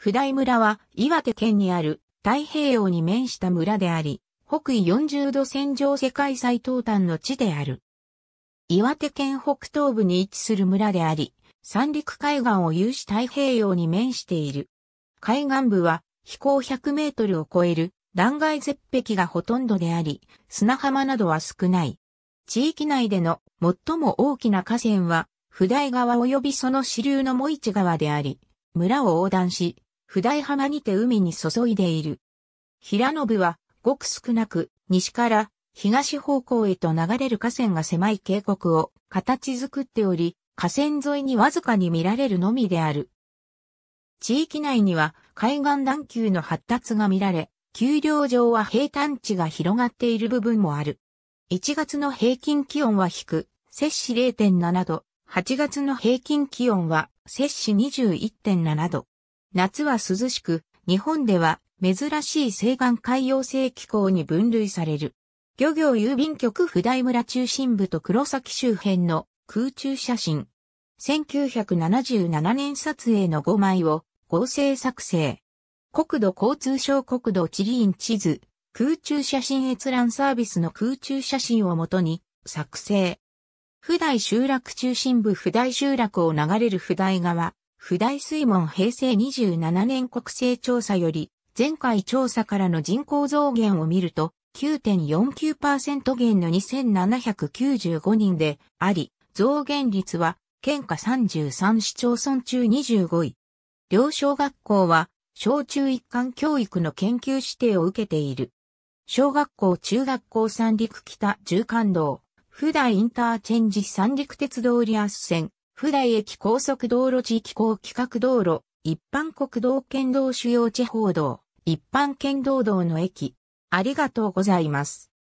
普代村は岩手県にある太平洋に面した村であり、北緯40度線上世界最東端の地である。岩手県北東部に位置する村であり、三陸海岸を有し太平洋に面している。海岸部は飛行100メートルを超える断崖絶壁がほとんどであり、砂浜などは少ない。地域内での最も大きな河川は、普代川及びその支流のモイチ川であり、村を横断し、普代浜にて海に注いでいる。平信は、ごく少なく、西から東方向へと流れる河川が狭い渓谷を形作っており、河川沿いにわずかに見られるのみである。地域内には海岸段丘の発達が見られ、丘陵上は平坦地が広がっている部分もある。1月の平均気温は低、摂氏0.7度、8月の平均気温は摂氏21.7度。夏は涼しく、日本では珍しい西岸海洋性気候に分類される。漁業郵便局普代村中心部と黒崎周辺の空中写真。1977年撮影の5枚を合成作成。国土交通省国土地理院地図、空中写真閲覧サービスの空中写真をもとに作成。普代集落中心部普代集落を流れる普代川、不大水門平成27年国勢調査より、前回調査からの人口増減を見ると、9.49%減の2795人であり、増減率は、県下33市町村中25位。両小学校は、小中一貫教育の研究指定を受けている。小学校中学校三陸北中間道、普代インターチェンジ三陸鉄道リアス線、普代駅高速道路地域高規格道路、一般国道県道主要地方道、一般県道道の駅。ありがとうございます。